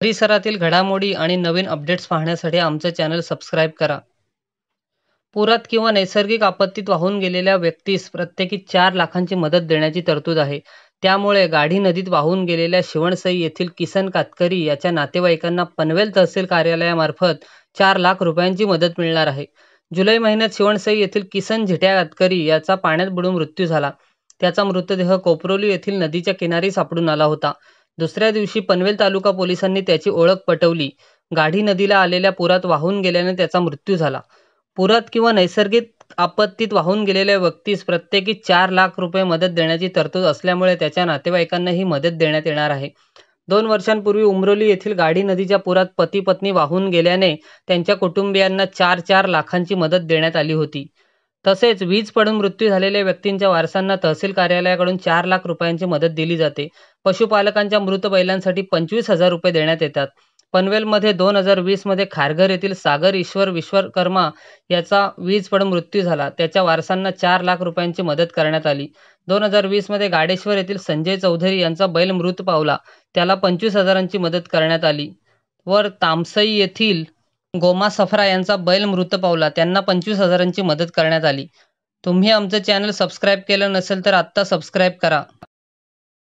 परिसरातील घडामोडी आणि नवीन अपडेट्स पाहण्यासाठी आमचं चॅनल सबस्क्राईब करा पुरात किंवा नैसर्गिक आपत्तीत वाहून गेलेल्या व्यक्तीस प्रत्येकी चार लाखांची मदत देण्याची तरतूद आहे त्यामुळे गाढी नदीत वाहून गेलेल्या शिवणसई येथील किसन कातकरी याच्या नातेवाईकांना पनवेल तहसील कार्यालयामार्फत चार लाख रुपयांची मदत मिळणार आहे जुलै महिन्यात शिवणसई येथील किसन झिट्या कातकरी याचा पाण्यात बुडून मृत्यू झाला त्याचा मृतदेह कोपरोली येथील नदीच्या किनारी सापडून आला होता दुसऱ्या दिवशी पनवेल तालुका पोलिसांनी त्याची ओळख पटवली गाढी नदीला आलेल्या पुरात वाहून गेल्याने त्याचा मृत्यू झाला पुरात किंवा नैसर्गिक आपत्तीत वाहून गेलेल्या व्यक्तीस प्रत्येकी चार लाख रुपये मदत देण्याची तरतूद असल्यामुळे त्याच्या नातेवाईकांना ही मदत देण्यात येणार आहे दोन वर्षांपूर्वी उमरोली येथील गाढी नदीच्या पुरात पती पत्नी वाहून गेल्याने त्यांच्या कुटुंबियांना चार चार लाखांची मदत देण्यात आली होती तसेच वीज पडून मृत्यू झालेल्या व्यक्तींच्या वारसांना तहसील कार्यालयाकडून चार लाख रुपयांची मदत दिली जाते पशुपालकांच्या मृत बैलांसाठी पंचवीस हजार रुपये देण्यात येतात पनवेलमध्ये दोन हजार वीसमध्ये खारघर येथील सागर ईश्वर विश्वकर्मा याचा वीज पडून मृत्यू झाला त्याच्या वारसांना चार लाख रुपयांची मदत करण्यात आली दोन हजार वीसमध्ये गाडेश्वर येथील संजय चौधरी यांचा बैल मृत पावला त्याला पंचवीस हजारांची मदत करण्यात आली वर तामसई येथील गोमा सफरा यांचा बैल मृत पावला त्यांना पंचवीस हजारांची मदत करण्यात आली तुम्ही आमचं चॅनल सबस्क्राईब केलं नसेल तर आत्ता सबस्क्राईब करा